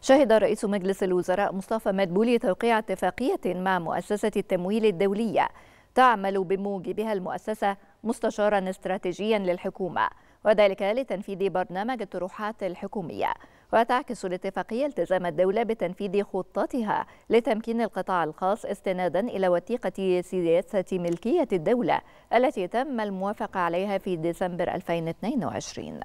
شهد رئيس مجلس الوزراء مصطفى مدبولي توقيع اتفاقية مع مؤسسة التمويل الدولية تعمل بموجبها المؤسسة مستشارا استراتيجيا للحكومة وذلك لتنفيذ برنامج الطروحات الحكومية وتعكس الاتفاقية التزام الدولة بتنفيذ خطتها لتمكين القطاع الخاص استنادا إلى وثيقة سياسة ملكية الدولة التي تم الموافقة عليها في ديسمبر 2022